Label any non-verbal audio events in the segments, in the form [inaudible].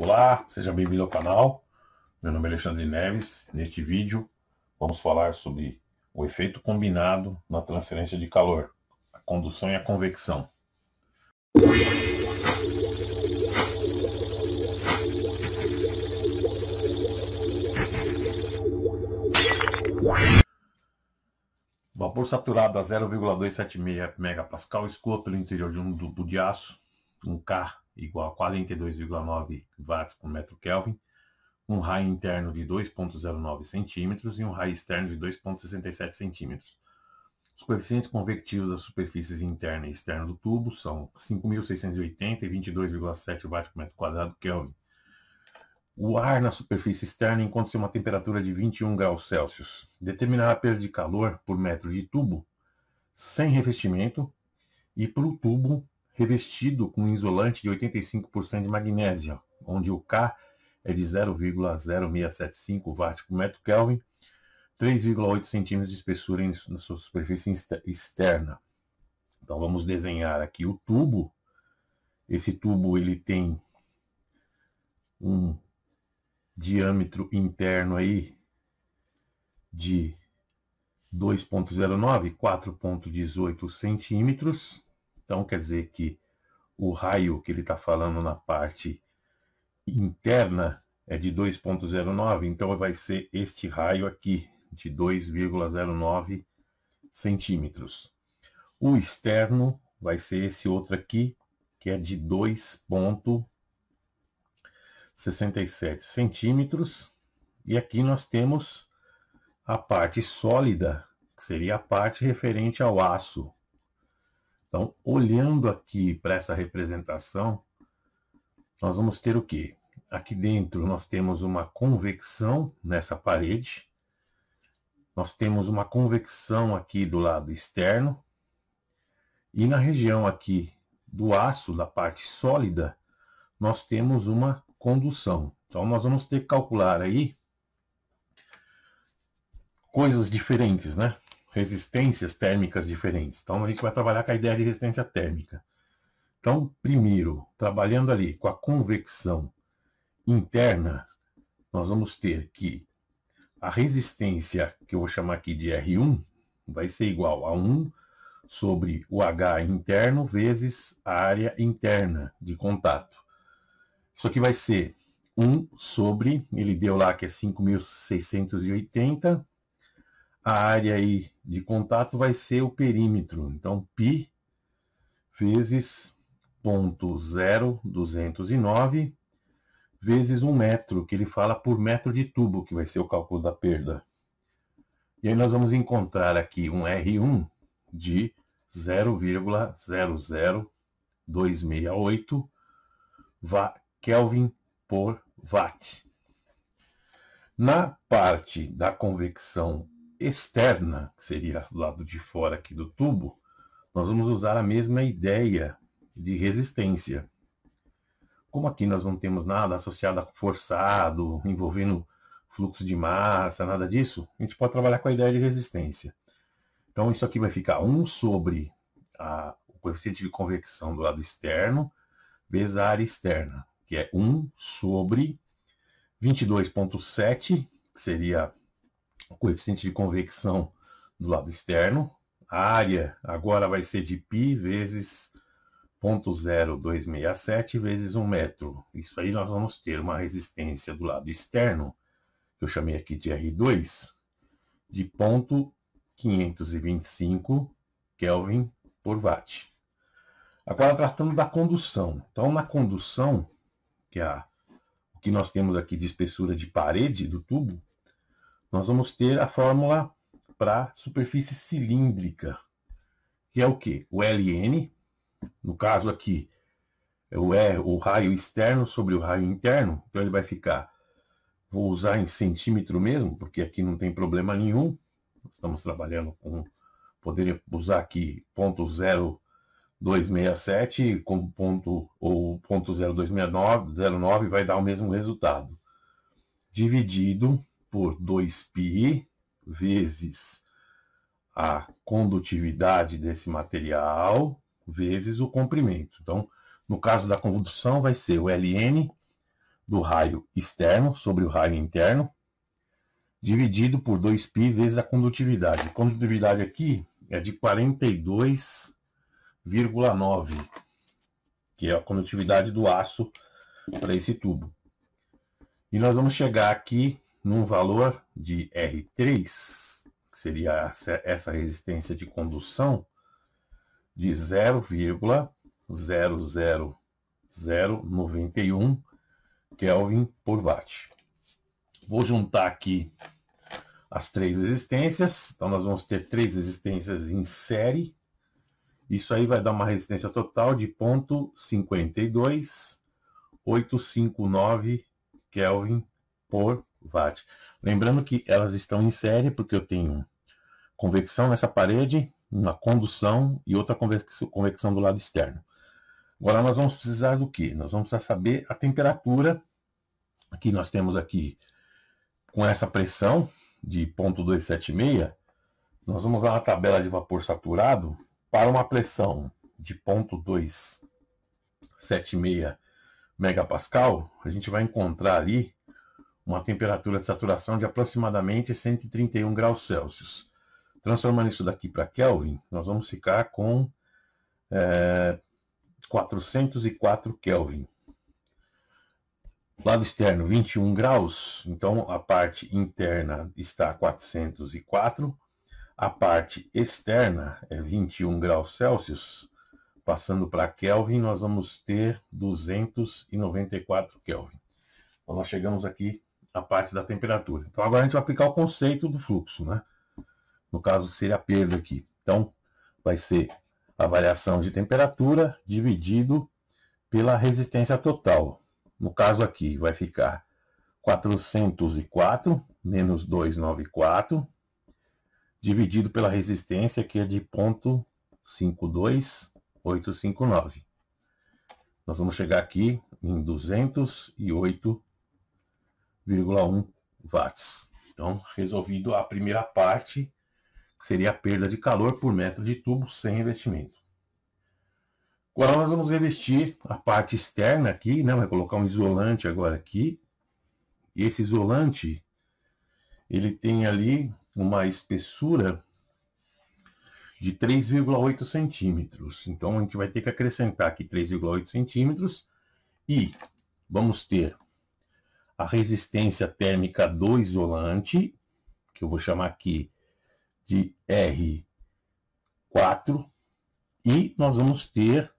Olá, seja bem-vindo ao canal. Meu nome é Alexandre Neves. Neste vídeo vamos falar sobre o efeito combinado na transferência de calor, a condução e a convecção. Vapor saturado a 0,276 MPa escoa pelo interior de um tubo de aço, um carro igual a 42,9 watts por metro Kelvin, um raio interno de 2,09 centímetros e um raio externo de 2,67 centímetros. Os coeficientes convectivos das superfícies interna e externa do tubo são 5.680 e 22,7 watts por metro quadrado Kelvin. O ar na superfície externa encontra-se uma temperatura de 21 graus Celsius. Determinar a perda de calor por metro de tubo sem revestimento e para o tubo revestido com isolante de 85% de magnésio, onde o K é de 0,0675 watts por metro Kelvin, 3,8 centímetros de espessura em, na sua superfície externa. Então vamos desenhar aqui o tubo. Esse tubo ele tem um diâmetro interno aí de 2.09, 4.18 centímetros. Então quer dizer que o raio que ele está falando na parte interna é de 2.09, então vai ser este raio aqui, de 2,09 centímetros. O externo vai ser esse outro aqui, que é de 2,67 centímetros. E aqui nós temos a parte sólida, que seria a parte referente ao aço, então, olhando aqui para essa representação, nós vamos ter o quê? Aqui dentro nós temos uma convecção nessa parede, nós temos uma convecção aqui do lado externo, e na região aqui do aço, da parte sólida, nós temos uma condução. Então, nós vamos ter que calcular aí coisas diferentes, né? resistências térmicas diferentes. Então a gente vai trabalhar com a ideia de resistência térmica. Então, primeiro, trabalhando ali com a convecção interna, nós vamos ter que a resistência, que eu vou chamar aqui de R1, vai ser igual a 1 sobre o H interno vezes a área interna de contato. Isso aqui vai ser 1 sobre, ele deu lá que é 5.680, a área aí de contato vai ser o perímetro. Então, π vezes 0.0209 vezes um metro, que ele fala por metro de tubo, que vai ser o cálculo da perda. E aí nós vamos encontrar aqui um R1 de 0,00268 Kelvin por Watt. Na parte da convecção externa, que seria do lado de fora aqui do tubo, nós vamos usar a mesma ideia de resistência. Como aqui nós não temos nada associado a forçado, envolvendo fluxo de massa, nada disso, a gente pode trabalhar com a ideia de resistência. Então isso aqui vai ficar 1 sobre a, o coeficiente de convecção do lado externo, vezes a área externa, que é 1 sobre 22,7, que seria coeficiente de convecção do lado externo. A área agora vai ser de π vezes 0.0267 vezes 1 metro. Isso aí nós vamos ter uma resistência do lado externo, que eu chamei aqui de R2, de 0.525 Kelvin por watt. Agora tratando da condução. Então na condução, que é a, o que nós temos aqui de espessura de parede do tubo, nós vamos ter a fórmula para superfície cilíndrica, que é o que? O LN, no caso aqui, é o, e, é o raio externo sobre o raio interno, então ele vai ficar, vou usar em centímetro mesmo, porque aqui não tem problema nenhum, estamos trabalhando com, poderia usar aqui 0.0267 com ponto, ou 0.0269 09 vai dar o mesmo resultado, dividido por 2π vezes a condutividade desse material vezes o comprimento. Então, no caso da condução, vai ser o Ln do raio externo sobre o raio interno, dividido por 2π vezes a condutividade. A condutividade aqui é de 42,9, que é a condutividade do aço para esse tubo. E nós vamos chegar aqui num valor de R3, que seria essa resistência de condução, de 0,00091 Kelvin por watt. Vou juntar aqui as três resistências. Então, nós vamos ter três resistências em série. Isso aí vai dar uma resistência total de 0,52859 Kelvin por Lembrando que elas estão em série, porque eu tenho convecção nessa parede, uma condução e outra convecção do lado externo. Agora nós vamos precisar do que? Nós vamos precisar saber a temperatura que nós temos aqui com essa pressão de 0.276. Nós vamos dar uma tabela de vapor saturado para uma pressão de 0.276 megapascal, a gente vai encontrar ali uma temperatura de saturação de aproximadamente 131 graus Celsius. Transformando isso daqui para Kelvin, nós vamos ficar com é, 404 Kelvin. Lado externo 21 graus, então a parte interna está a 404, a parte externa é 21 graus Celsius, passando para Kelvin nós vamos ter 294 Kelvin. Então nós chegamos aqui a parte da temperatura. Então agora a gente vai aplicar o conceito do fluxo, né? No caso seria a perda aqui. Então vai ser a variação de temperatura dividido pela resistência total. No caso aqui vai ficar 404 menos 294 dividido pela resistência que é de 0,52859. Nós vamos chegar aqui em 208 0,1 watts. Então, resolvido a primeira parte, que seria a perda de calor por metro de tubo sem revestimento. Agora nós vamos revestir a parte externa aqui, né? Vai colocar um isolante agora aqui. E esse isolante, ele tem ali uma espessura de 3,8 centímetros. Então a gente vai ter que acrescentar aqui 3,8 centímetros e vamos ter a resistência térmica do isolante, que eu vou chamar aqui de R4, e nós vamos ter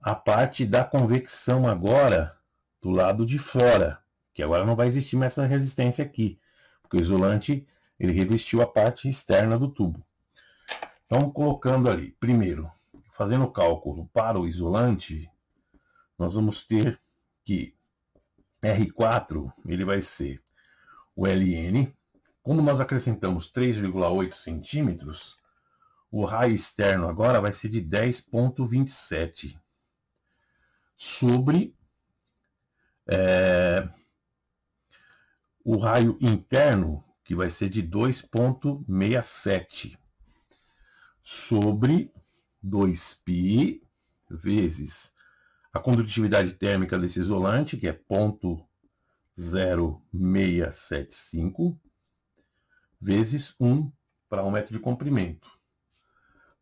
a parte da convecção agora do lado de fora, que agora não vai existir mais essa resistência aqui, porque o isolante ele revestiu a parte externa do tubo. Então, colocando ali, primeiro, fazendo o cálculo para o isolante, nós vamos ter que R4 ele vai ser o LN. Quando nós acrescentamos 3,8 centímetros, o raio externo agora vai ser de 10,27 sobre é, o raio interno, que vai ser de 2,67 sobre 2π vezes a condutividade térmica desse isolante, que é 0,0675, vezes 1 para 1 metro de comprimento.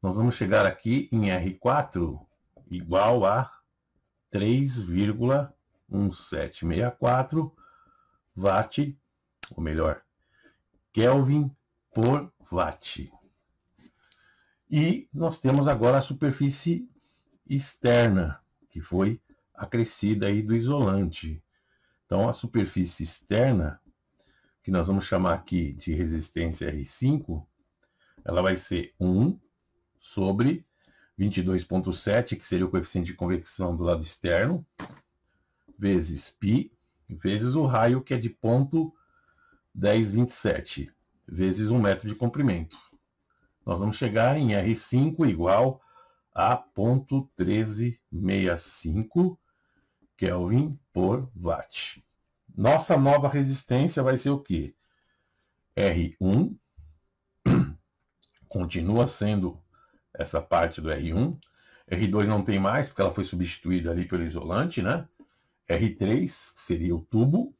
Nós vamos chegar aqui em R4 igual a 3,1764 watt, ou melhor, Kelvin por watt. E nós temos agora a superfície externa que foi acrescida aí do isolante. Então, a superfície externa, que nós vamos chamar aqui de resistência R5, ela vai ser 1 sobre 22,7, que seria o coeficiente de convecção do lado externo, vezes π, vezes o raio, que é de ponto 1027, vezes um metro de comprimento. Nós vamos chegar em R5 igual a.1365 Kelvin por Watt. Nossa nova resistência vai ser o quê? R1 [coughs] continua sendo essa parte do R1. R2 não tem mais, porque ela foi substituída ali pelo isolante, né? R3, que seria o tubo.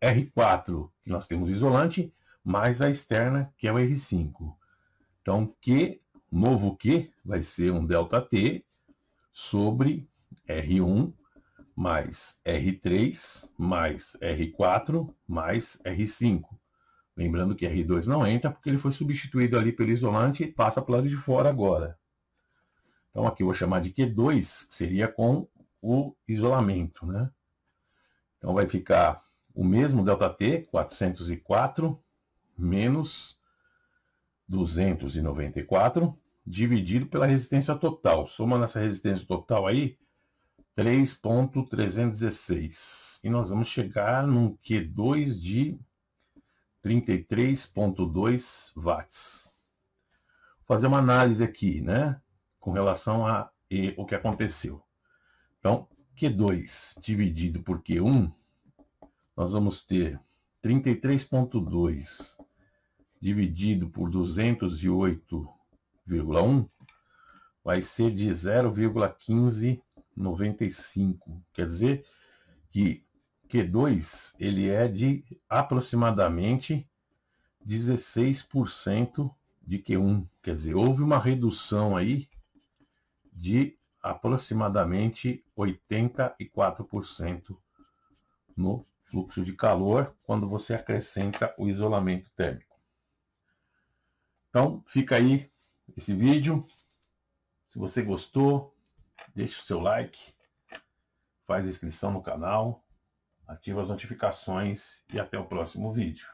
R4, que nós temos isolante, mais a externa, que é o R5. Então, Q novo Q vai ser um ΔT sobre R1 mais R3 mais R4 mais R5. Lembrando que R2 não entra porque ele foi substituído ali pelo isolante e passa para o lado de fora agora. Então aqui eu vou chamar de Q2, que seria com o isolamento. Né? Então vai ficar o mesmo ΔT, 404, menos 294, dividido pela resistência total. Soma nessa resistência total aí, 3.316. E nós vamos chegar num Q2 de 33.2 watts. Vou fazer uma análise aqui, né? Com relação a e, o que aconteceu. Então, Q2 dividido por Q1, nós vamos ter 33.2 dividido por 208 0,1 vai ser de 0,1595. Quer dizer que Q2 ele é de aproximadamente 16% de Q1. Quer dizer, houve uma redução aí de aproximadamente 84% no fluxo de calor quando você acrescenta o isolamento térmico. Então, fica aí esse vídeo. Se você gostou, deixe o seu like, faz inscrição no canal, ativa as notificações e até o próximo vídeo.